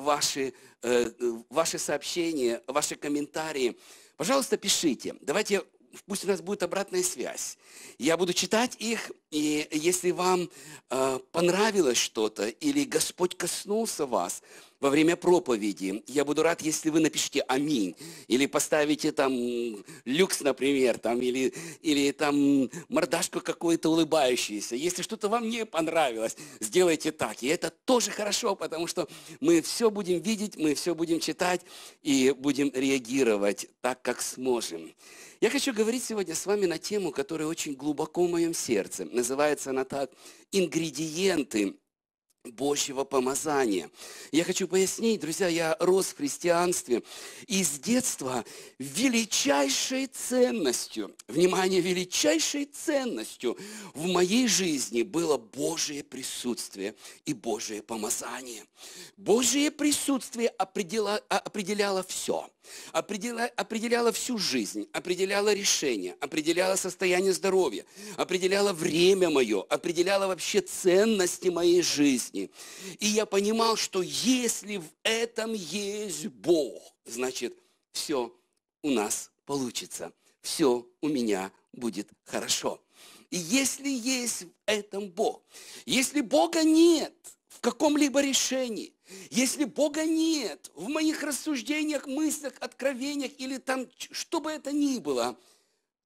ваши, э, ваши сообщения, ваши комментарии. Пожалуйста, пишите. Давайте пусть у нас будет обратная связь. Я буду читать их, и если вам э, понравилось что-то, или Господь коснулся вас, во время проповеди. Я буду рад, если вы напишите «Аминь» или поставите там люкс, например, там, или, или там мордашку какую-то улыбающуюся. Если что-то вам не понравилось, сделайте так. И это тоже хорошо, потому что мы все будем видеть, мы все будем читать и будем реагировать так, как сможем. Я хочу говорить сегодня с вами на тему, которая очень глубоко в моем сердце. Называется она так «Ингредиенты Божьего помазания. Я хочу пояснить, друзья, я рос в христианстве, и с детства величайшей ценностью, внимание, величайшей ценностью в моей жизни было Божие присутствие и Божие помазание. Божие присутствие определяло, определяло все – определя, определяла всю жизнь, определяла решение, определяла состояние здоровья, определяла время мое, определяла вообще ценности моей жизни. И я понимал, что если в этом есть Бог, значит, все у нас получится, все у меня будет хорошо. И если есть в этом Бог, если Бога нет в каком-либо решении, если Бога нет в моих рассуждениях, мыслях, откровениях или там, что бы это ни было,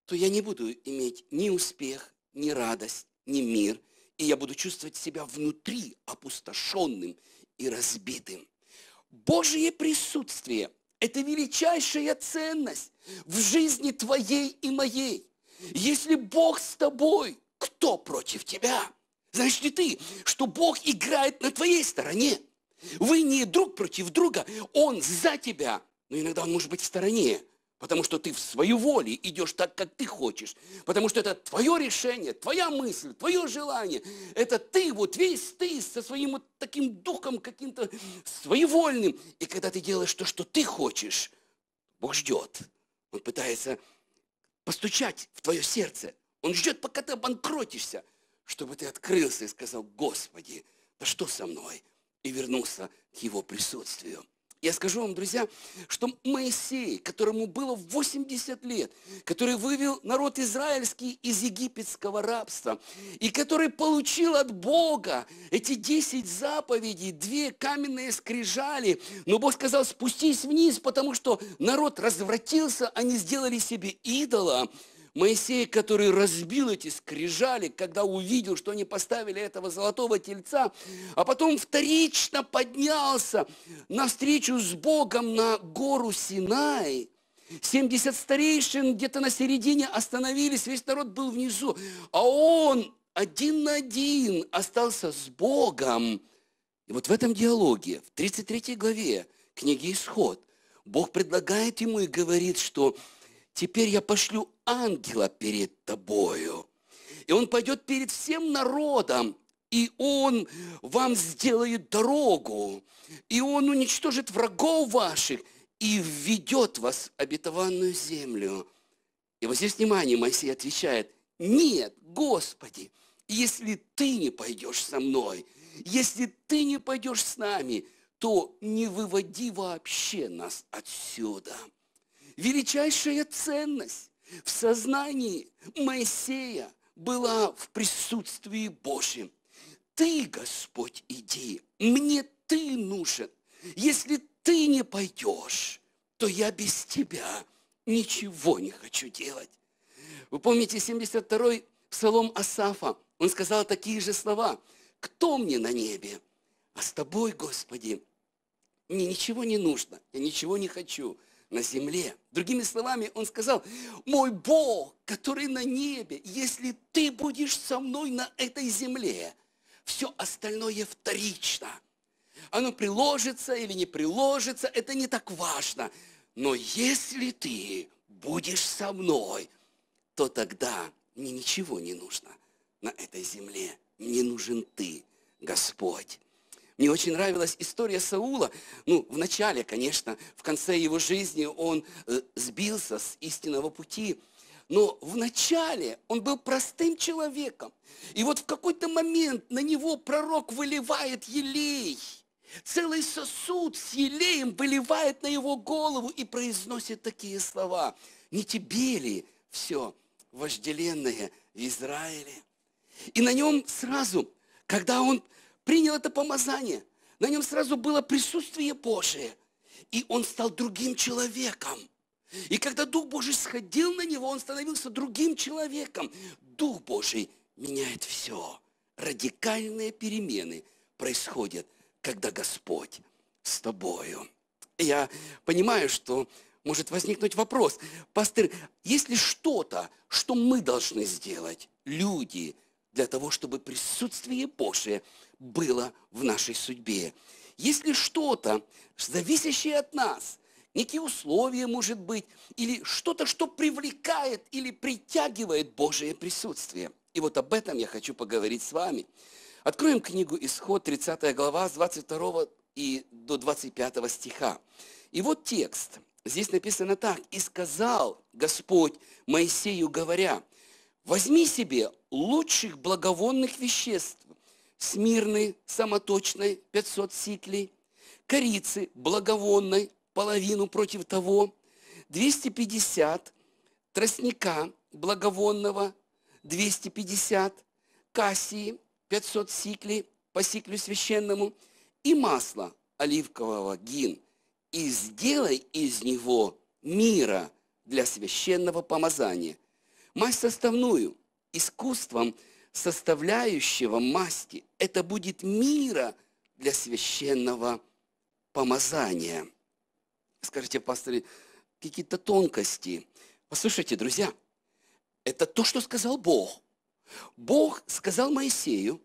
то я не буду иметь ни успех, ни радость, ни мир, и я буду чувствовать себя внутри опустошенным и разбитым. Божье присутствие – это величайшая ценность в жизни твоей и моей. Если Бог с тобой, кто против тебя? Знаешь ли ты, что Бог играет на твоей стороне? Вы не друг против друга, он за тебя. Но иногда он может быть в стороне, потому что ты в свою воле идешь так, как ты хочешь. Потому что это твое решение, твоя мысль, твое желание. Это ты, вот весь ты со своим вот таким духом каким-то своевольным. И когда ты делаешь то, что ты хочешь, Бог ждет. Он пытается постучать в твое сердце. Он ждет, пока ты обанкротишься, чтобы ты открылся и сказал, Господи, да что со мной? и вернулся к его присутствию. Я скажу вам, друзья, что Моисей, которому было 80 лет, который вывел народ израильский из египетского рабства, и который получил от Бога эти 10 заповедей, две каменные скрижали, но Бог сказал, спустись вниз, потому что народ развратился, они сделали себе идола – Моисей, который разбил эти скрижали, когда увидел, что они поставили этого золотого тельца, а потом вторично поднялся навстречу с Богом на гору Синай – 70 старейшин где-то на середине остановились, весь народ был внизу, а он один на один остался с Богом. И вот в этом диалоге, в 33 главе книги «Исход», Бог предлагает ему и говорит, что «теперь я пошлю ангела перед тобою. И он пойдет перед всем народом, и он вам сделает дорогу, и он уничтожит врагов ваших, и введет вас в обетованную землю. И вот здесь внимание, Моисей отвечает, нет, Господи, если ты не пойдешь со мной, если ты не пойдешь с нами, то не выводи вообще нас отсюда. Величайшая ценность в сознании Моисея была в присутствии Божьем. Ты, Господь, иди, мне ты нужен. Если ты не пойдешь, то я без тебя ничего не хочу делать. Вы помните 72-й псалом Асафа? Он сказал такие же слова. «Кто мне на небе? А с тобой, Господи, мне ничего не нужно, я ничего не хочу на земле. Другими словами, он сказал, мой Бог, который на небе, если ты будешь со мной на этой земле, все остальное вторично. Оно приложится или не приложится, это не так важно. Но если ты будешь со мной, то тогда мне ничего не нужно на этой земле. Мне нужен ты, Господь. Мне очень нравилась история Саула. Ну, в начале, конечно, в конце его жизни он э, сбился с истинного пути. Но в начале он был простым человеком. И вот в какой-то момент на него пророк выливает елей. Целый сосуд с елеем выливает на его голову и произносит такие слова. «Не тебе ли все вожделенное в Израиле?» И на нем сразу, когда он принял это помазание. На нем сразу было присутствие Божие. И он стал другим человеком. И когда Дух Божий сходил на него, он становился другим человеком. Дух Божий меняет все. Радикальные перемены происходят, когда Господь с тобою. Я понимаю, что может возникнуть вопрос, пастор, есть ли что-то, что мы должны сделать, люди, для того, чтобы присутствие Божие было в нашей судьбе. Если что-то, зависящее от нас, некие условия, может быть, или что-то, что привлекает или притягивает Божие присутствие. И вот об этом я хочу поговорить с вами. Откроем книгу «Исход», 30 глава, с 22 и до 25 стиха. И вот текст. Здесь написано так. «И сказал Господь Моисею, говоря, возьми себе лучших благовонных веществ смирной самоточной 500 ситлей корицы благовонной половину против того, 250 тростника благовонного 250, кассии 500 сиклей по сиклю священному и масло оливкового гин. И сделай из него мира для священного помазания. Мазь составную, искусством – составляющего масти, это будет мира для священного помазания. Скажите, пасторы, какие-то тонкости. Послушайте, друзья, это то, что сказал Бог. Бог сказал Моисею,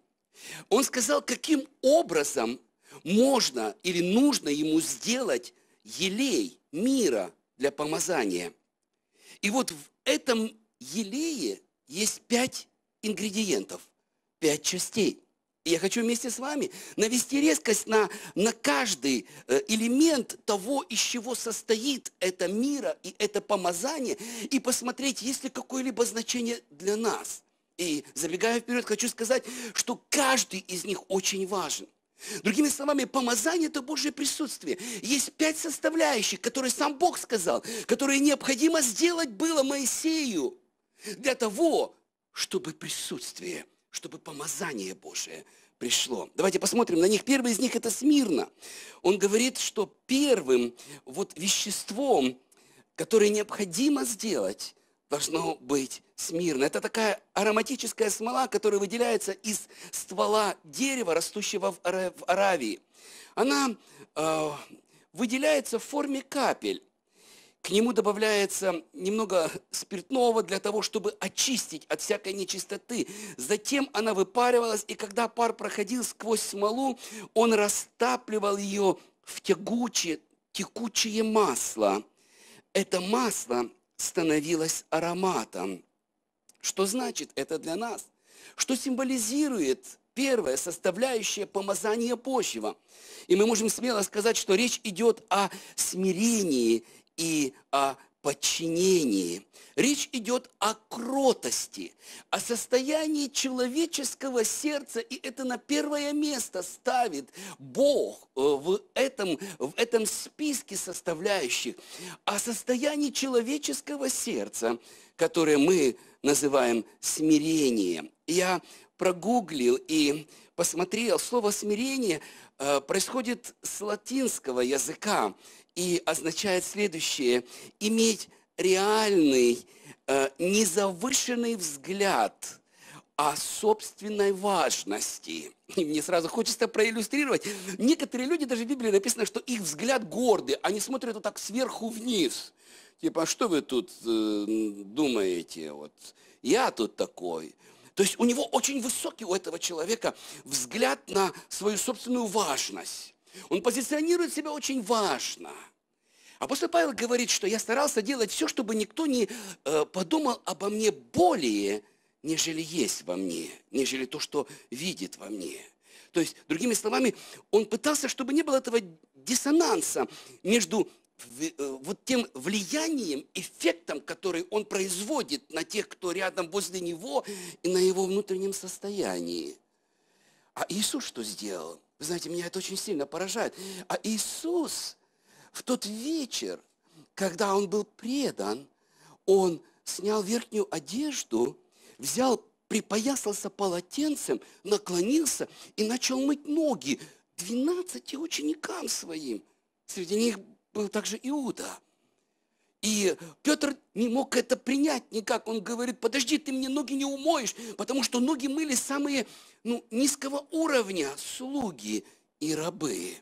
он сказал, каким образом можно или нужно ему сделать елей мира для помазания. И вот в этом елее есть пять ингредиентов, пять частей. И я хочу вместе с вами навести резкость на, на каждый э, элемент того, из чего состоит это мира и это помазание, и посмотреть, есть ли какое-либо значение для нас. И забегая вперед, хочу сказать, что каждый из них очень важен. Другими словами, помазание – это Божье присутствие. Есть пять составляющих, которые сам Бог сказал, которые необходимо сделать было Моисею для того, чтобы присутствие, чтобы помазание Божие пришло. Давайте посмотрим на них. Первый из них это Смирно. Он говорит, что первым вот веществом, которое необходимо сделать, должно быть смирно. Это такая ароматическая смола, которая выделяется из ствола дерева, растущего в Аравии. Она э, выделяется в форме капель. К нему добавляется немного спиртного для того, чтобы очистить от всякой нечистоты. Затем она выпаривалась, и когда пар проходил сквозь смолу, он растапливал ее в тягучее, текучее масло. Это масло становилось ароматом. Что значит это для нас? Что символизирует первая составляющая помазания почва? И мы можем смело сказать, что речь идет о смирении – и о подчинении. Речь идет о кротости, о состоянии человеческого сердца, и это на первое место ставит Бог э, в этом, в этом списке составляющих, о состоянии человеческого сердца, которое мы называем смирением. Я прогуглил и посмотрел, слово смирение э, происходит с латинского языка, и означает следующее. Иметь реальный, э, незавышенный взгляд о собственной важности. И мне сразу хочется проиллюстрировать. Некоторые люди, даже в Библии написано, что их взгляд гордый, они смотрят вот так сверху вниз. Типа, а что вы тут э, думаете? Вот я тут такой. То есть у него очень высокий у этого человека взгляд на свою собственную важность. Он позиционирует себя очень важно. Апостол Павел говорит, что я старался делать все, чтобы никто не э, подумал обо мне более, нежели есть во мне, нежели то, что видит во мне. То есть, другими словами, он пытался, чтобы не было этого диссонанса между э, вот тем влиянием, эффектом, который он производит на тех, кто рядом возле него и на его внутреннем состоянии. А Иисус что сделал? Вы знаете, меня это очень сильно поражает. А Иисус в тот вечер, когда Он был предан, Он снял верхнюю одежду, взял, припоясался полотенцем, наклонился и начал мыть ноги 12 ученикам своим. Среди них был также Иуда – и Петр не мог это принять никак. Он говорит, подожди, ты мне ноги не умоешь, потому что ноги мыли самые ну, низкого уровня слуги и рабы.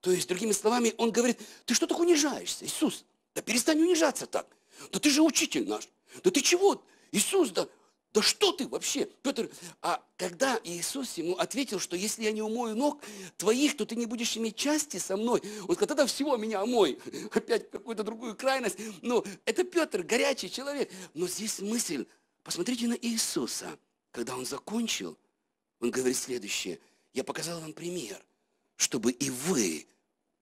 То есть, другими словами, он говорит, ты что так унижаешься, Иисус? Да перестань унижаться так. Да ты же учитель наш. Да ты чего? Иисус, да да что ты вообще, Петр? А когда Иисус ему ответил, что если я не умою ног твоих, то ты не будешь иметь части со мной. Он сказал, тогда всего меня омой. Опять какую-то другую крайность. Но это Петр, горячий человек. Но здесь мысль. Посмотрите на Иисуса. Когда он закончил, он говорит следующее. Я показал вам пример, чтобы и вы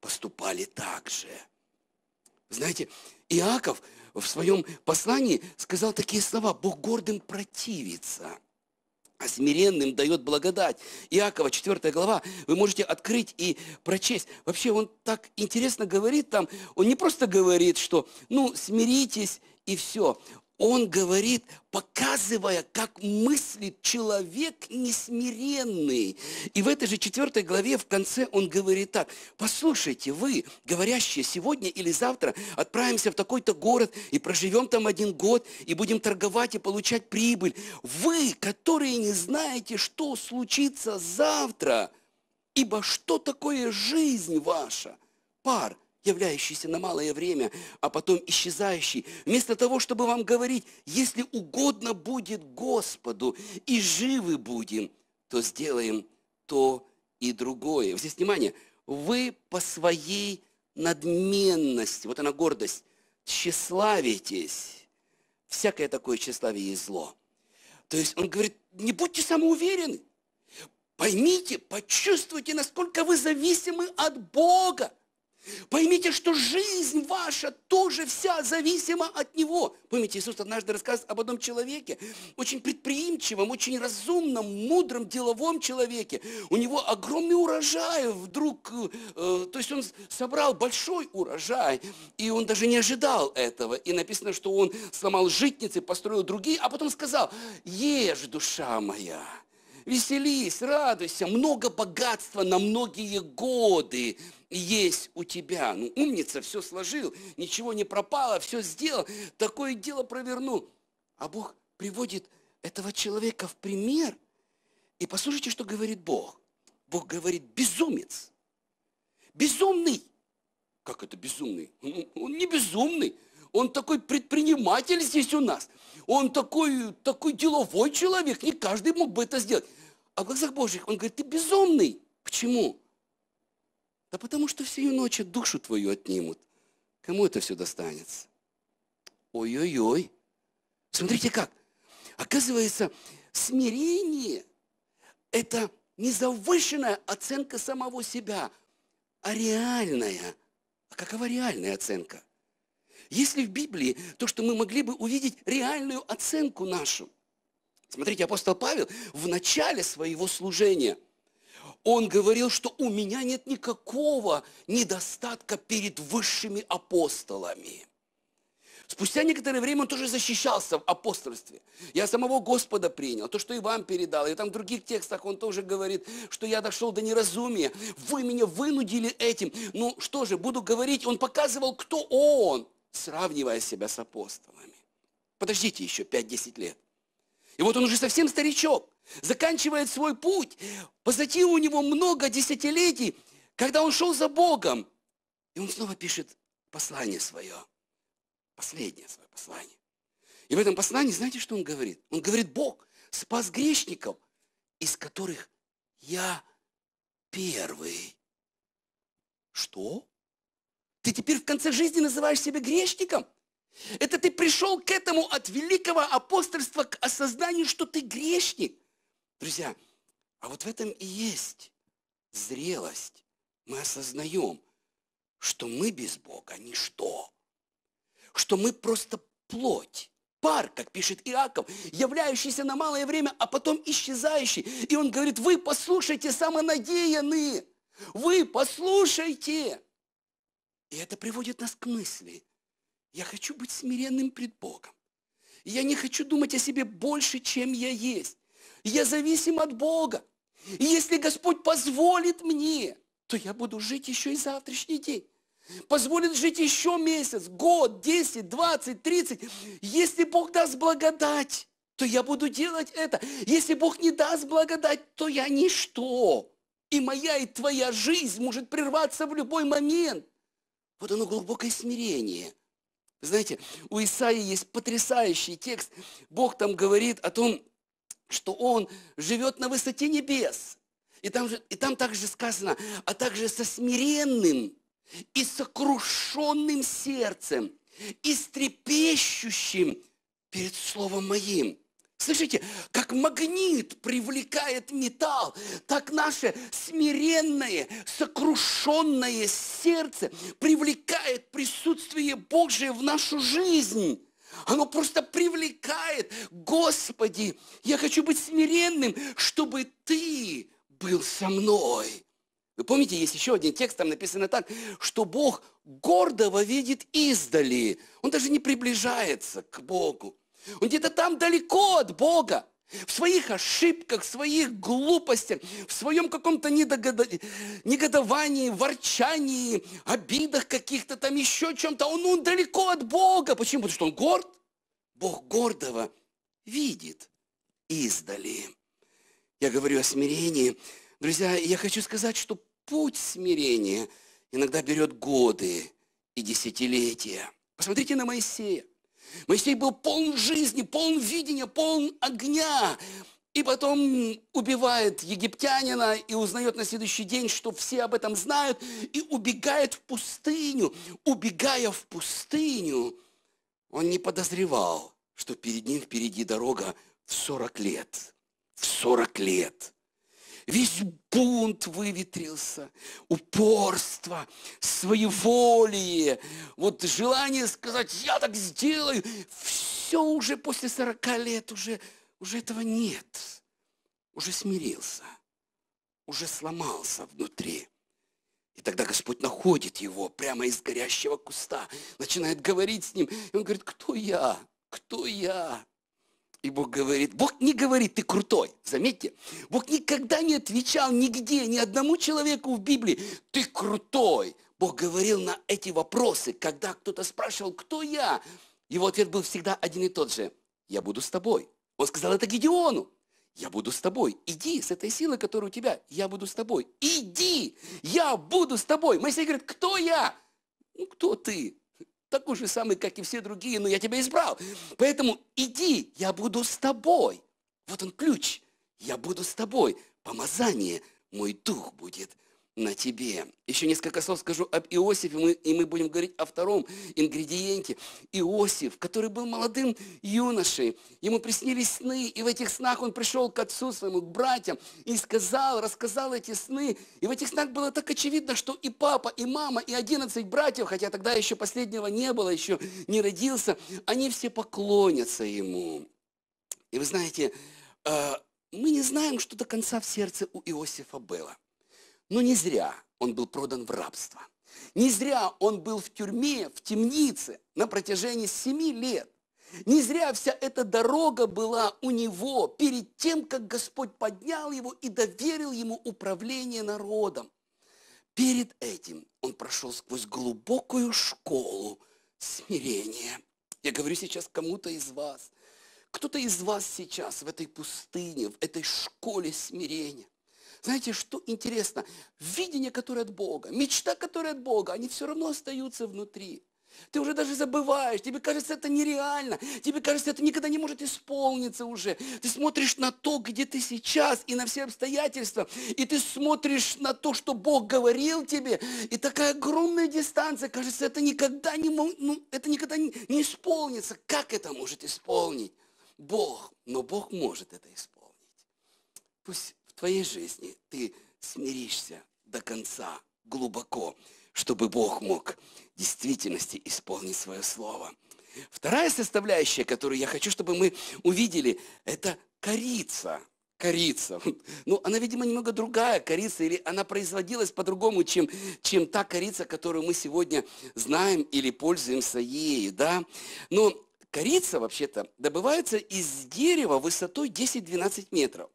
поступали так же. Знаете, Иаков в своем послании сказал такие слова. Бог гордым противится, а смиренным дает благодать. Иакова, 4 глава, вы можете открыть и прочесть. Вообще он так интересно говорит там. Он не просто говорит, что ну смиритесь и все он говорит, показывая, как мыслит человек несмиренный. И в этой же четвертой главе в конце он говорит так, послушайте, вы, говорящие, сегодня или завтра отправимся в такой-то город и проживем там один год, и будем торговать и получать прибыль. Вы, которые не знаете, что случится завтра, ибо что такое жизнь ваша? Пар – являющийся на малое время, а потом исчезающий, вместо того, чтобы вам говорить, если угодно будет Господу, и живы будем, то сделаем то и другое. Здесь внимание, вы по своей надменности, вот она гордость, тщеславитесь. Всякое такое тщеславие есть зло. То есть он говорит, не будьте самоуверены. Поймите, почувствуйте, насколько вы зависимы от Бога. Поймите, что жизнь ваша тоже вся зависима от Него. Помните, Иисус однажды рассказывает об одном человеке, очень предприимчивом, очень разумном, мудром, деловом человеке. У него огромный урожай вдруг, э, то есть он собрал большой урожай, и он даже не ожидал этого. И написано, что он сломал житницы, построил другие, а потом сказал, ешь, душа моя, Веселись, радуйся, много богатства на многие годы есть у тебя. Ну, умница, все сложил, ничего не пропало, все сделал, такое дело провернул. А Бог приводит этого человека в пример. И послушайте, что говорит Бог. Бог говорит, безумец, безумный. Как это безумный? Он не безумный. Он такой предприниматель здесь у нас. Он такой, такой деловой человек. Не каждый мог бы это сделать. А в глазах Божьих он говорит, ты безумный. Почему? Да потому что всю ночь душу твою отнимут. Кому это все достанется? Ой-ой-ой. Смотрите как. Оказывается, смирение – это не завышенная оценка самого себя, а реальная. А какова реальная оценка – есть ли в Библии то, что мы могли бы увидеть реальную оценку нашу? Смотрите, апостол Павел в начале своего служения, он говорил, что у меня нет никакого недостатка перед высшими апостолами. Спустя некоторое время он тоже защищался в апостольстве. Я самого Господа принял, то, что и вам передал. И там в других текстах он тоже говорит, что я дошел до неразумия. Вы меня вынудили этим. Ну что же, буду говорить, он показывал, кто он сравнивая себя с апостолами. Подождите еще 5-10 лет. И вот он уже совсем старичок, заканчивает свой путь. Позади у него много десятилетий, когда он шел за Богом. И он снова пишет послание свое, последнее свое послание. И в этом послании, знаете, что он говорит? Он говорит, Бог спас грешников, из которых я первый. Что? Ты теперь в конце жизни называешь себя грешником. Это ты пришел к этому от великого апостольства к осознанию, что ты грешник. Друзья, а вот в этом и есть зрелость. Мы осознаем, что мы без Бога ничто, что мы просто плоть, пар, как пишет Иаков, являющийся на малое время, а потом исчезающий. И он говорит, вы послушайте, самонадеянные, вы послушайте. И это приводит нас к мысли, я хочу быть смиренным пред Богом. Я не хочу думать о себе больше, чем я есть. Я зависим от Бога. И если Господь позволит мне, то я буду жить еще и завтрашний день. Позволит жить еще месяц, год, 10, 20, 30. Если Бог даст благодать, то я буду делать это. Если Бог не даст благодать, то я ничто. И моя, и твоя жизнь может прерваться в любой момент. Вот оно глубокое смирение. Знаете, у Исаи есть потрясающий текст. Бог там говорит о том, что он живет на высоте небес. И там, же, и там также сказано, а также со смиренным и сокрушенным сердцем, и с трепещущим перед Словом Моим. Слышите, как магнит привлекает металл, так наше смиренное, сокрушенное сердце привлекает присутствие Божие в нашу жизнь. Оно просто привлекает. Господи, я хочу быть смиренным, чтобы Ты был со мной. Вы помните, есть еще один текст, там написано так, что Бог гордого видит издали. Он даже не приближается к Богу. Он где-то там далеко от Бога. В своих ошибках, в своих глупостях, в своем каком-то недогод... негодовании, ворчании, обидах каких-то там, еще чем-то. Он, он далеко от Бога. Почему? Потому что он горд. Бог гордого видит издали. Я говорю о смирении. Друзья, я хочу сказать, что путь смирения иногда берет годы и десятилетия. Посмотрите на Моисея. Моисей был полон жизни, полон видения, полон огня. И потом убивает египтянина и узнает на следующий день, что все об этом знают, и убегает в пустыню. Убегая в пустыню, он не подозревал, что перед ним впереди дорога в 40 лет. В 40 лет весь бунт выветрился, упорство, своеволие, вот желание сказать, я так сделаю. Все уже после 40 лет, уже, уже этого нет. Уже смирился, уже сломался внутри. И тогда Господь находит его прямо из горящего куста, начинает говорить с ним. И он говорит, кто я? Кто я? И Бог говорит, Бог не говорит, ты крутой. Заметьте, Бог никогда не отвечал нигде, ни одному человеку в Библии, ты крутой. Бог говорил на эти вопросы, когда кто-то спрашивал, кто я. Его ответ был всегда один и тот же. Я буду с тобой. Он сказал это Гедеону. Я буду с тобой. Иди с этой силой, которая у тебя. Я буду с тобой. Иди. Я буду с тобой. Моисей говорит, кто я? Ну, кто ты? такой же самый, как и все другие, но я тебя избрал. Поэтому иди, я буду с тобой. Вот он ключ. Я буду с тобой. Помазание, мой дух будет на тебе. Еще несколько слов скажу об Иосифе, мы, и мы будем говорить о втором ингредиенте. Иосиф, который был молодым юношей, ему приснились сны, и в этих снах он пришел к отцу своему, к братьям, и сказал, рассказал эти сны. И в этих снах было так очевидно, что и папа, и мама, и одиннадцать братьев, хотя тогда еще последнего не было, еще не родился, они все поклонятся ему. И вы знаете, э, мы не знаем, что до конца в сердце у Иосифа было – но не зря он был продан в рабство. Не зря он был в тюрьме, в темнице на протяжении семи лет. Не зря вся эта дорога была у него перед тем, как Господь поднял его и доверил ему управление народом. Перед этим он прошел сквозь глубокую школу смирения. Я говорю сейчас кому-то из вас. Кто-то из вас сейчас в этой пустыне, в этой школе смирения. Знаете, что интересно? Видение, которое от Бога, мечта, которая от Бога, они все равно остаются внутри. Ты уже даже забываешь, тебе кажется это нереально, тебе кажется это никогда не может исполниться уже. Ты смотришь на то, где ты сейчас и на все обстоятельства, и ты смотришь на то, что Бог говорил тебе, и такая огромная дистанция, кажется, это никогда не, ну, это никогда не, не исполнится. Как это может исполнить Бог? Но Бог может это исполнить. Пусть твоей жизни ты смиришься до конца, глубоко, чтобы Бог мог в действительности исполнить свое слово. Вторая составляющая, которую я хочу, чтобы мы увидели, это корица. Корица. Ну, она, видимо, немного другая корица, или она производилась по-другому, чем, чем та корица, которую мы сегодня знаем или пользуемся ею, да? Но корица вообще-то добывается из дерева высотой 10-12 метров.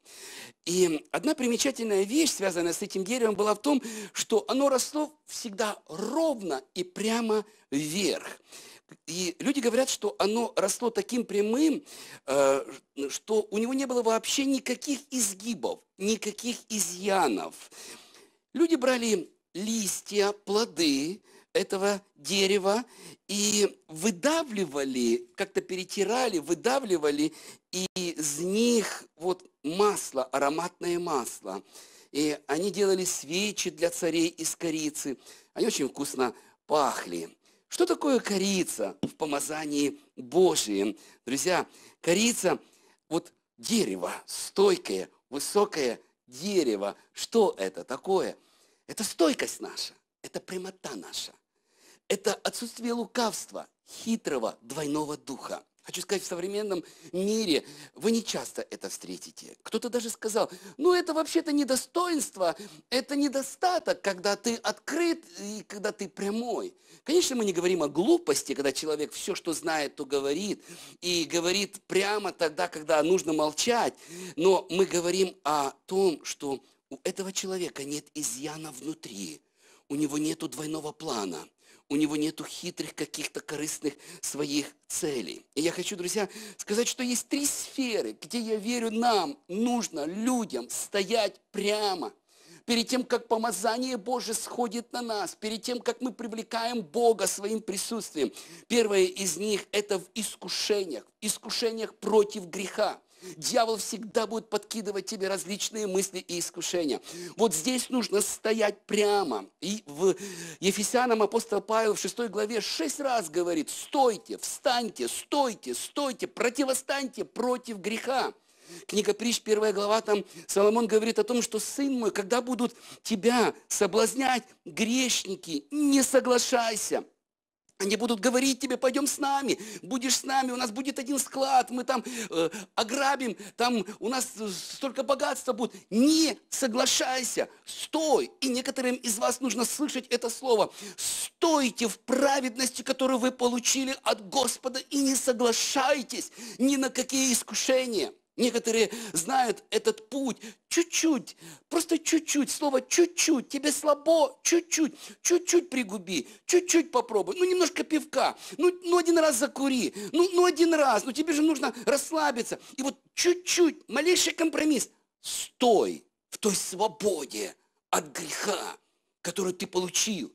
И одна примечательная вещь, связанная с этим деревом, была в том, что оно росло всегда ровно и прямо вверх. И люди говорят, что оно росло таким прямым, э, что у него не было вообще никаких изгибов, никаких изъянов. Люди брали листья, плоды, этого дерева и выдавливали, как-то перетирали, выдавливали из них вот масло, ароматное масло. И они делали свечи для царей из корицы. Они очень вкусно пахли. Что такое корица в помазании Божьем? Друзья, корица – вот дерево, стойкое, высокое дерево. Что это такое? Это стойкость наша, это прямота наша, это отсутствие лукавства, хитрого двойного духа. Хочу сказать, в современном мире вы не часто это встретите. Кто-то даже сказал, ну это вообще-то недостоинство, это недостаток, когда ты открыт и когда ты прямой. Конечно, мы не говорим о глупости, когда человек все, что знает, то говорит, и говорит прямо тогда, когда нужно молчать, но мы говорим о том, что у этого человека нет изъяна внутри, у него нет двойного плана – у него нету хитрых каких-то корыстных своих целей. И я хочу, друзья, сказать, что есть три сферы, где я верю, нам нужно людям стоять прямо перед тем, как помазание Божие сходит на нас, перед тем, как мы привлекаем Бога своим присутствием. Первое из них – это в искушениях, искушениях против греха. Дьявол всегда будет подкидывать тебе различные мысли и искушения. Вот здесь нужно стоять прямо. И в Ефесянам апостол Павел в 6 главе 6 раз говорит, стойте, встаньте, стойте, стойте, противостаньте против греха. Книга Притч, первая глава, там Соломон говорит о том, что, сын мой, когда будут тебя соблазнять грешники, не соглашайся. Они будут говорить тебе, пойдем с нами, будешь с нами, у нас будет один склад, мы там э, ограбим, там у нас э, столько богатства будет. Не соглашайся, стой. И некоторым из вас нужно слышать это слово. Стойте в праведности, которую вы получили от Господа, и не соглашайтесь ни на какие искушения. Некоторые знают этот путь чуть-чуть, просто чуть-чуть, слово чуть-чуть, тебе слабо, чуть-чуть, чуть-чуть пригуби, чуть-чуть попробуй, ну немножко пивка, ну, ну один раз закури, ну, ну один раз, ну тебе же нужно расслабиться. И вот чуть-чуть, малейший компромисс, стой в той свободе от греха, которую ты получил.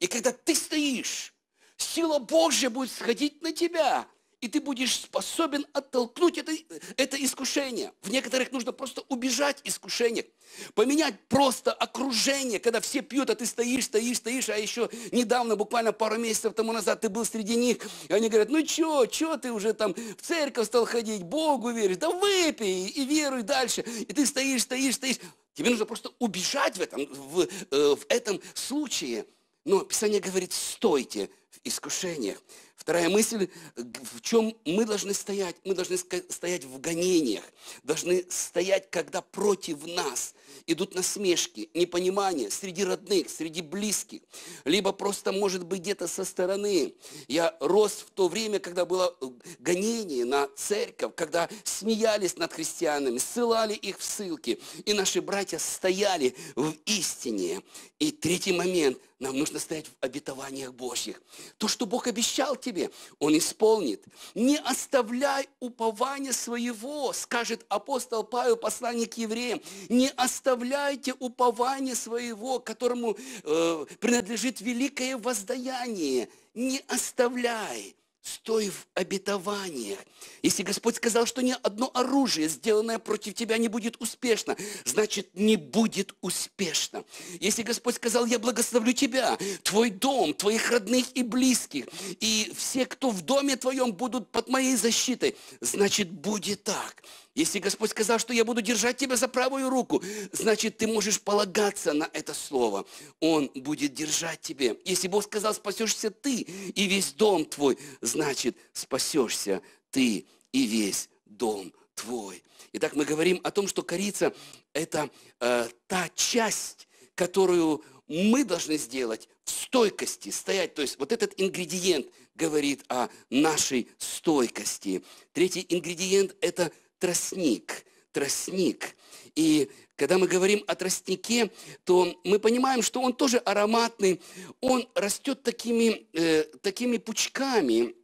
И когда ты стоишь, сила Божья будет сходить на тебя – и ты будешь способен оттолкнуть это, это искушение. В некоторых нужно просто убежать искушение, поменять просто окружение, когда все пьют, а ты стоишь, стоишь, стоишь, а еще недавно, буквально пару месяцев тому назад ты был среди них, и они говорят, ну чё, чё ты уже там в церковь стал ходить, Богу веришь, да выпей и веруй дальше, и ты стоишь, стоишь, стоишь. Тебе нужно просто убежать в этом, в, э, в этом случае. Но Писание говорит, стойте, в искушениях. Вторая мысль, в чем мы должны стоять? Мы должны стоять в гонениях, должны стоять, когда против нас идут насмешки, непонимание среди родных, среди близких, либо просто, может быть, где-то со стороны. Я рос в то время, когда было э, гонение на церковь, когда смеялись над христианами, ссылали их в ссылки, и наши братья стояли в истине. И третий момент, нам нужно стоять в обетованиях Божьих. То, что Бог обещал тебе, Он исполнит. Не оставляй упования своего, скажет апостол Павел, посланник евреям. Не оставляйте упования своего, которому э, принадлежит великое воздаяние. Не оставляй. Стой в обетованиях. Если Господь сказал, что ни одно оружие, сделанное против тебя, не будет успешно, значит, не будет успешно. Если Господь сказал, я благословлю тебя, твой дом, твоих родных и близких, и все, кто в доме твоем будут под моей защитой, значит, будет так. Если Господь сказал, что я буду держать тебя за правую руку, значит, ты можешь полагаться на это слово. Он будет держать тебя. Если Бог сказал, спасешься ты и весь дом твой, значит, спасешься ты и весь дом твой. Итак, мы говорим о том, что корица – это э, та часть, которую мы должны сделать в стойкости, стоять. То есть вот этот ингредиент говорит о нашей стойкости. Третий ингредиент – это – тростник, тростник. И когда мы говорим о тростнике, то мы понимаем, что он тоже ароматный, он растет такими, э, такими пучками,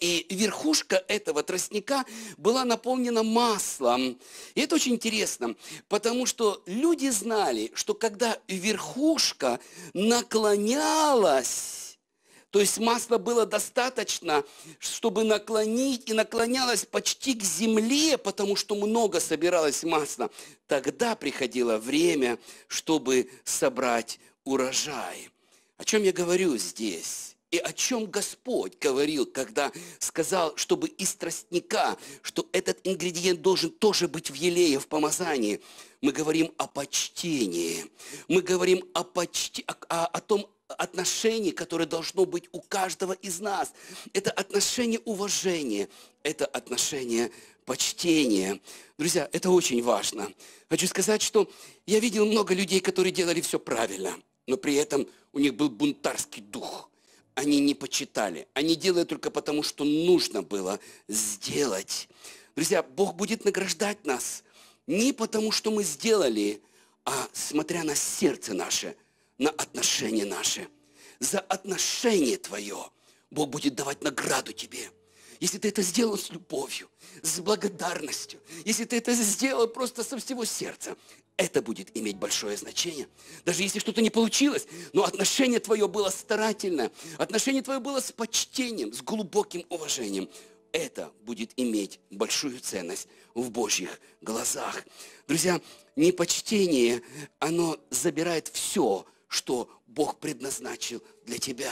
и верхушка этого тростника была наполнена маслом. И это очень интересно, потому что люди знали, что когда верхушка наклонялась, то есть масла было достаточно, чтобы наклонить, и наклонялось почти к земле, потому что много собиралось масла. Тогда приходило время, чтобы собрать урожай. О чем я говорю здесь? И о чем Господь говорил, когда сказал, чтобы из тростника, что этот ингредиент должен тоже быть в елее, в помазании. Мы говорим о почтении. Мы говорим о, почти, о, о, о том отношение, которое должно быть у каждого из нас. Это отношение уважения, это отношение почтения. Друзья, это очень важно. Хочу сказать, что я видел много людей, которые делали все правильно, но при этом у них был бунтарский дух. Они не почитали. Они делали только потому, что нужно было сделать. Друзья, Бог будет награждать нас не потому, что мы сделали, а смотря на сердце наше – на отношения наши. За отношение твое Бог будет давать награду тебе. Если ты это сделал с любовью, с благодарностью, если ты это сделал просто со всего сердца, это будет иметь большое значение. Даже если что-то не получилось, но отношение твое было старательное, отношение твое было с почтением, с глубоким уважением. Это будет иметь большую ценность в Божьих глазах. Друзья, непочтение, оно забирает все, что Бог предназначил для тебя.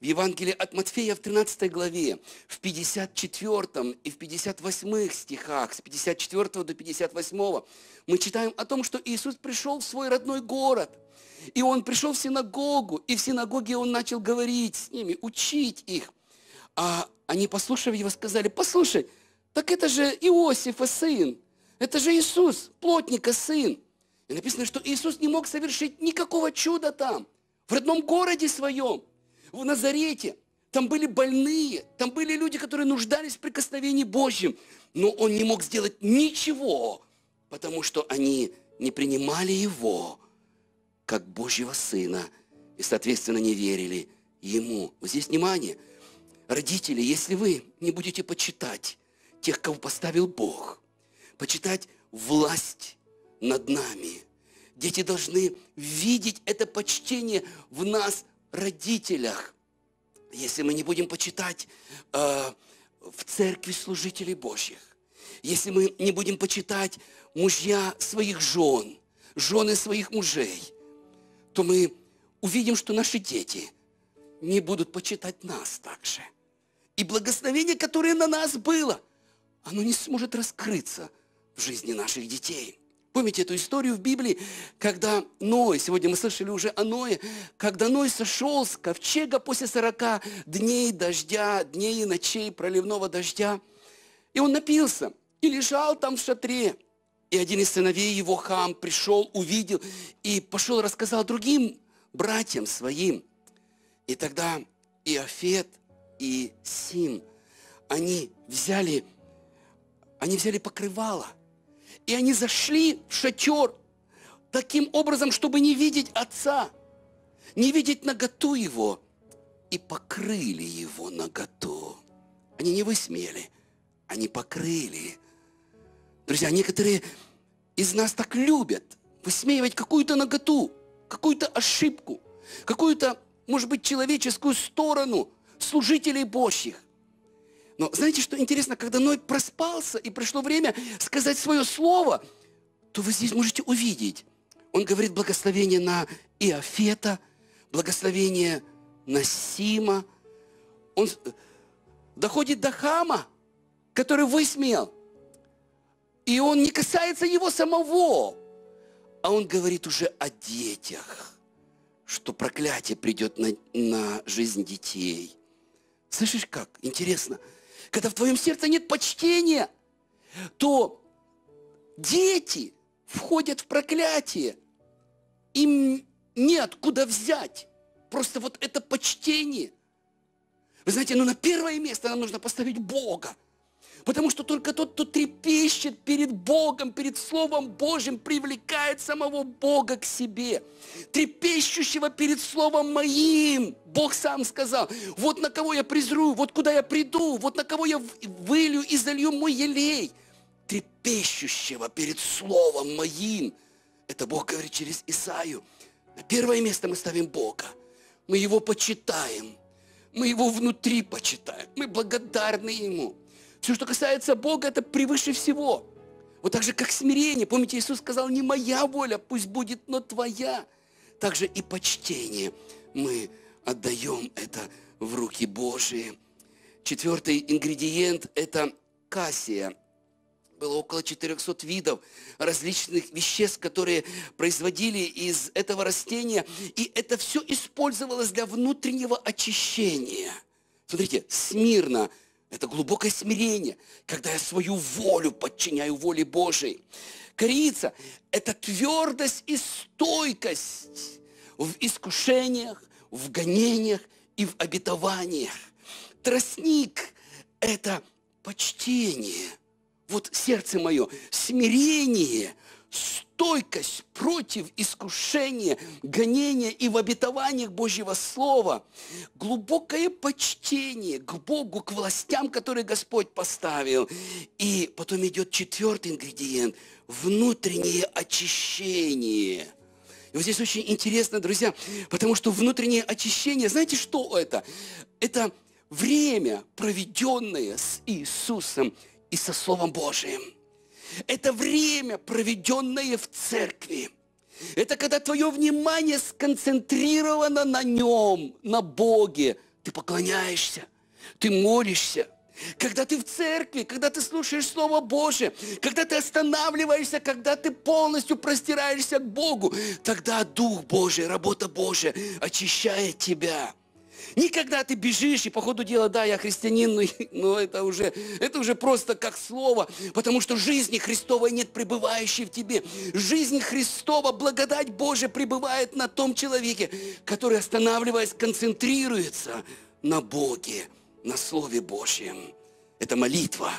В Евангелии от Матфея в 13 главе, в 54 и в 58 стихах, с 54 до 58, мы читаем о том, что Иисус пришел в свой родной город, и Он пришел в синагогу, и в синагоге Он начал говорить с ними, учить их. А они, послушав Его, сказали, послушай, так это же Иосифа сын, это же Иисус, плотника сын. И написано, что Иисус не мог совершить никакого чуда там, в родном городе своем, в Назарете. Там были больные, там были люди, которые нуждались в прикосновении Божьем. Но он не мог сделать ничего, потому что они не принимали его как Божьего Сына и, соответственно, не верили ему. Вот здесь внимание. Родители, если вы не будете почитать тех, кого поставил Бог, почитать власть над нами. Дети должны видеть это почтение в нас, родителях. Если мы не будем почитать э, в церкви служителей Божьих, если мы не будем почитать мужья своих жен, жены своих мужей, то мы увидим, что наши дети не будут почитать нас также. И благословение, которое на нас было, оно не сможет раскрыться в жизни наших детей. Помните эту историю в Библии, когда Ной, сегодня мы слышали уже о Ное, когда Ной сошел с ковчега после 40 дней дождя, дней и ночей проливного дождя, и он напился, и лежал там в шатре. И один из сыновей его, хам, пришел, увидел, и пошел рассказал другим братьям своим. И тогда и Афет, и Сим, они взяли, они взяли покрывало – и они зашли в шатер таким образом, чтобы не видеть отца, не видеть наготу его. И покрыли его наготу. Они не высмели, они покрыли. Друзья, некоторые из нас так любят высмеивать какую-то наготу, какую-то ошибку, какую-то, может быть, человеческую сторону служителей Божьих. Но знаете, что интересно, когда Ной проспался и пришло время сказать свое слово, то вы здесь можете увидеть. Он говорит благословение на Иофета, благословение на Сима. Он доходит до Хама, который высмеял. И он не касается его самого, а он говорит уже о детях, что проклятие придет на, на жизнь детей. Слышишь как? Интересно. Интересно когда в твоем сердце нет почтения, то дети входят в проклятие. Им неоткуда взять. Просто вот это почтение. Вы знаете, ну на первое место нам нужно поставить Бога – Потому что только тот, кто трепещет перед Богом, перед Словом Божьим, привлекает самого Бога к себе. Трепещущего перед Словом Моим. Бог сам сказал, вот на кого я презру, вот куда я приду, вот на кого я вылью и залью мой елей. Трепещущего перед Словом Моим. Это Бог говорит через Исаию. На первое место мы ставим Бога. Мы Его почитаем. Мы Его внутри почитаем. Мы благодарны Ему. Все, что касается Бога, это превыше всего. Вот так же, как смирение. Помните, Иисус сказал, не моя воля пусть будет, но твоя. Так же и почтение мы отдаем это в руки Божии. Четвертый ингредиент – это кассия. Было около 400 видов различных веществ, которые производили из этого растения. И это все использовалось для внутреннего очищения. Смотрите, смирно – это глубокое смирение, когда я свою волю подчиняю воле Божией. Корица – это твердость и стойкость в искушениях, в гонениях и в обетованиях. Тростник – это почтение. Вот сердце мое, смирение стойкость против искушения, гонения и в обетованиях Божьего Слова, глубокое почтение к Богу, к властям, которые Господь поставил. И потом идет четвертый ингредиент – внутреннее очищение – и вот здесь очень интересно, друзья, потому что внутреннее очищение, знаете, что это? Это время, проведенное с Иисусом и со Словом Божиим. Это время, проведенное в церкви. Это когда твое внимание сконцентрировано на нем, на Боге. Ты поклоняешься, ты молишься. Когда ты в церкви, когда ты слушаешь Слово Божие, когда ты останавливаешься, когда ты полностью простираешься к Богу, тогда Дух Божий, работа Божия очищает тебя – и когда ты бежишь, и по ходу дела, да, я христианин, но, но это, уже, это уже просто как слово, потому что жизни Христовой нет пребывающей в тебе. Жизнь Христова, благодать Божия пребывает на том человеке, который, останавливаясь, концентрируется на Боге, на Слове Божьем. Это молитва,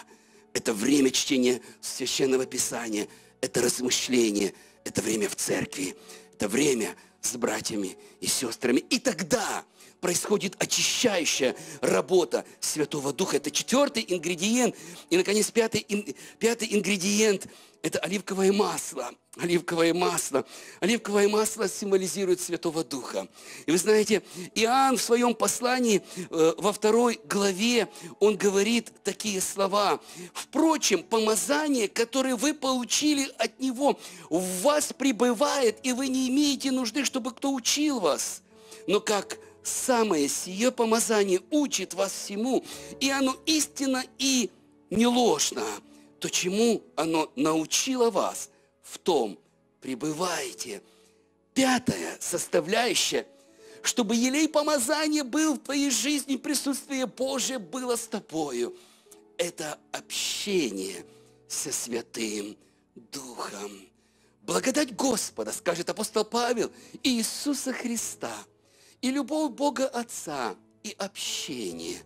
это время чтения Священного Писания, это размышление, это время в церкви, это время с братьями и сестрами. И тогда происходит очищающая работа Святого Духа. Это четвертый ингредиент. И, наконец, пятый, пятый ингредиент – это оливковое масло. Оливковое масло. Оливковое масло символизирует Святого Духа. И вы знаете, Иоанн в своем послании э, во второй главе, он говорит такие слова. «Впрочем, помазание, которое вы получили от Него, в вас пребывает, и вы не имеете нужды, чтобы кто учил вас. Но как самое сие помазание учит вас всему, и оно истинно и не ложно. То, чему оно научило вас, в том пребываете. Пятая составляющая, чтобы елей помазания был в твоей жизни, присутствие Божие было с тобою. Это общение со Святым Духом. Благодать Господа, скажет апостол Павел, и Иисуса Христа – и любовь Бога Отца, и общение,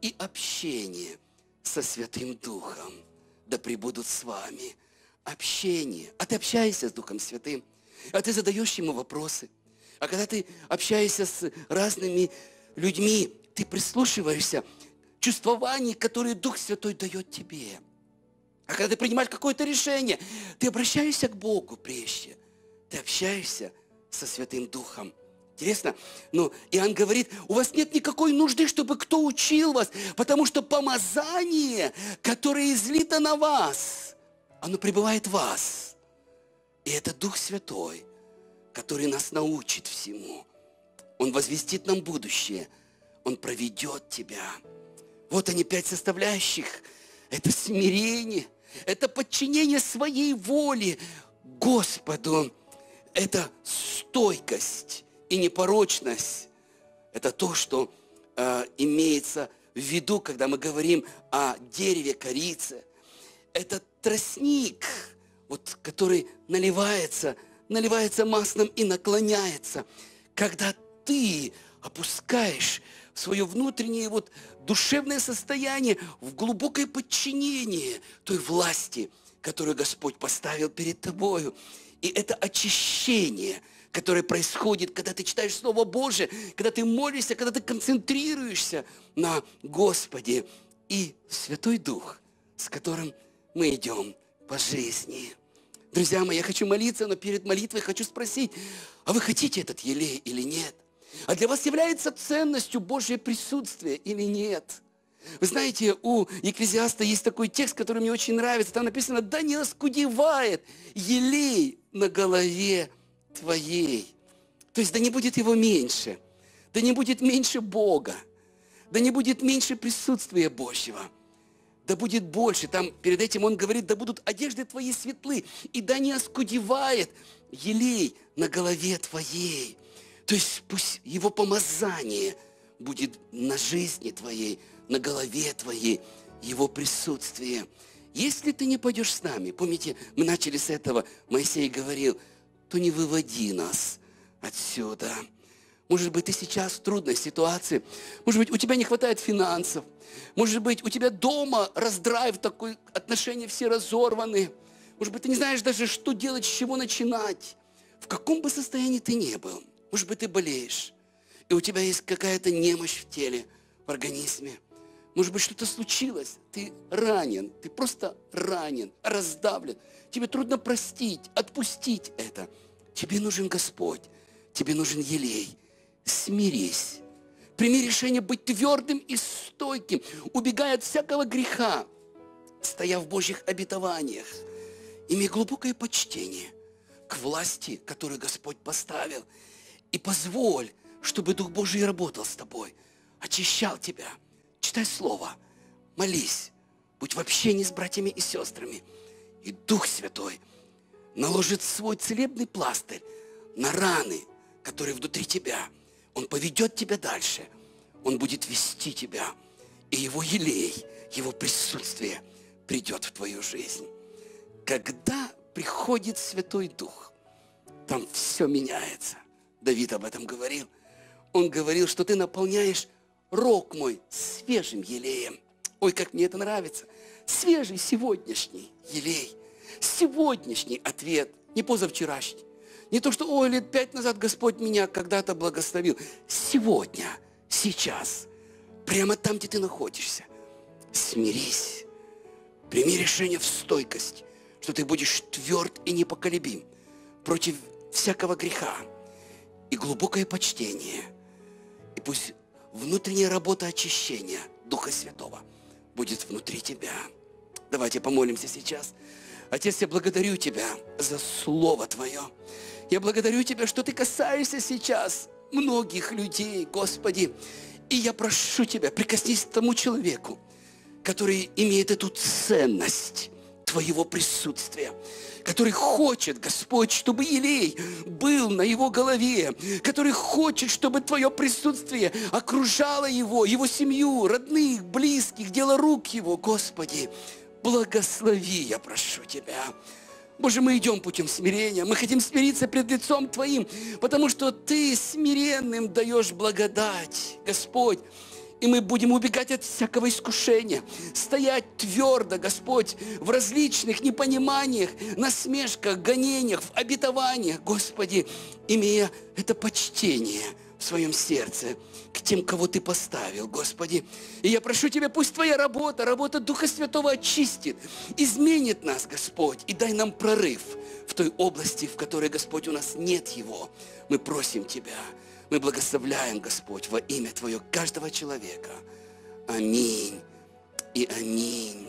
и общение со Святым Духом да пребудут с вами. Общение. А ты общаешься с Духом Святым, а ты задаешь Ему вопросы. А когда ты общаешься с разными людьми, ты прислушиваешься к чувствованию, которые Дух Святой дает тебе. А когда ты принимаешь какое-то решение, ты обращаешься к Богу прежде. Ты общаешься со Святым Духом. Интересно? Ну, Иоанн говорит, у вас нет никакой нужды, чтобы кто учил вас, потому что помазание, которое излито на вас, оно пребывает в вас. И это Дух Святой, который нас научит всему. Он возвестит нам будущее. Он проведет тебя. Вот они пять составляющих. Это смирение, это подчинение своей воле Господу. Это стойкость, и непорочность – это то, что э, имеется в виду, когда мы говорим о дереве корицы. Это тростник, вот, который наливается, наливается маслом и наклоняется. Когда ты опускаешь свое внутреннее вот душевное состояние в глубокое подчинение той власти, которую Господь поставил перед тобою. И это очищение – которое происходит, когда ты читаешь Слово Божие, когда ты молишься, когда ты концентрируешься на Господе и Святой Дух, с которым мы идем по жизни. Друзья мои, я хочу молиться, но перед молитвой хочу спросить, а вы хотите этот елей или нет? А для вас является ценностью Божье присутствие или нет? Вы знаете, у Екклезиаста есть такой текст, который мне очень нравится. Там написано, да не оскудевает елей на голове Твоей. То есть да не будет его меньше, да не будет меньше Бога, да не будет меньше присутствия Божьего, да будет больше. Там перед этим он говорит, да будут одежды твои светлы, и да не оскудевает елей на голове твоей. То есть пусть его помазание будет на жизни твоей, на голове твоей, его присутствие. Если ты не пойдешь с нами, помните, мы начали с этого, Моисей говорил – то не выводи нас отсюда. Может быть, ты сейчас в трудной ситуации. Может быть, у тебя не хватает финансов. Может быть, у тебя дома раздрайв такой, отношения все разорваны. Может быть, ты не знаешь даже, что делать, с чего начинать. В каком бы состоянии ты ни был. Может быть, ты болеешь. И у тебя есть какая-то немощь в теле, в организме. Может быть, что-то случилось. Ты ранен. Ты просто ранен, раздавлен тебе трудно простить, отпустить это. Тебе нужен Господь, тебе нужен елей. Смирись. Прими решение быть твердым и стойким, убегая от всякого греха, стоя в Божьих обетованиях. Имей глубокое почтение к власти, которую Господь поставил. И позволь, чтобы Дух Божий работал с тобой, очищал тебя. Читай Слово, молись, будь в общении с братьями и сестрами – и Дух Святой наложит свой целебный пластырь на раны, которые внутри тебя. Он поведет тебя дальше. Он будет вести тебя. И его елей, его присутствие придет в твою жизнь. Когда приходит Святой Дух, там все меняется. Давид об этом говорил. Он говорил, что ты наполняешь рог мой свежим елеем. Ой, как мне это нравится – свежий сегодняшний елей, сегодняшний ответ, не позавчерашний. Не то, что, ой, лет пять назад Господь меня когда-то благословил. Сегодня, сейчас, прямо там, где ты находишься, смирись, прими решение в стойкость, что ты будешь тверд и непоколебим против всякого греха и глубокое почтение. И пусть внутренняя работа очищения Духа Святого будет внутри тебя – Давайте помолимся сейчас. Отец, я благодарю Тебя за Слово Твое. Я благодарю Тебя, что Ты касаешься сейчас многих людей, Господи. И я прошу Тебя, прикоснись к тому человеку, который имеет эту ценность Твоего присутствия, который хочет, Господь, чтобы елей был на его голове, который хочет, чтобы Твое присутствие окружало его, его семью, родных, близких, дело рук его, Господи благослови, я прошу Тебя. Боже, мы идем путем смирения. Мы хотим смириться пред лицом Твоим, потому что Ты смиренным даешь благодать, Господь. И мы будем убегать от всякого искушения, стоять твердо, Господь, в различных непониманиях, насмешках, гонениях, в обетованиях, Господи, имея это почтение – в своем сердце, к тем, кого Ты поставил, Господи. И я прошу Тебя, пусть Твоя работа, работа Духа Святого очистит, изменит нас, Господь, и дай нам прорыв в той области, в которой, Господь, у нас нет его. Мы просим Тебя, мы благословляем, Господь, во имя Твое каждого человека. Аминь и аминь.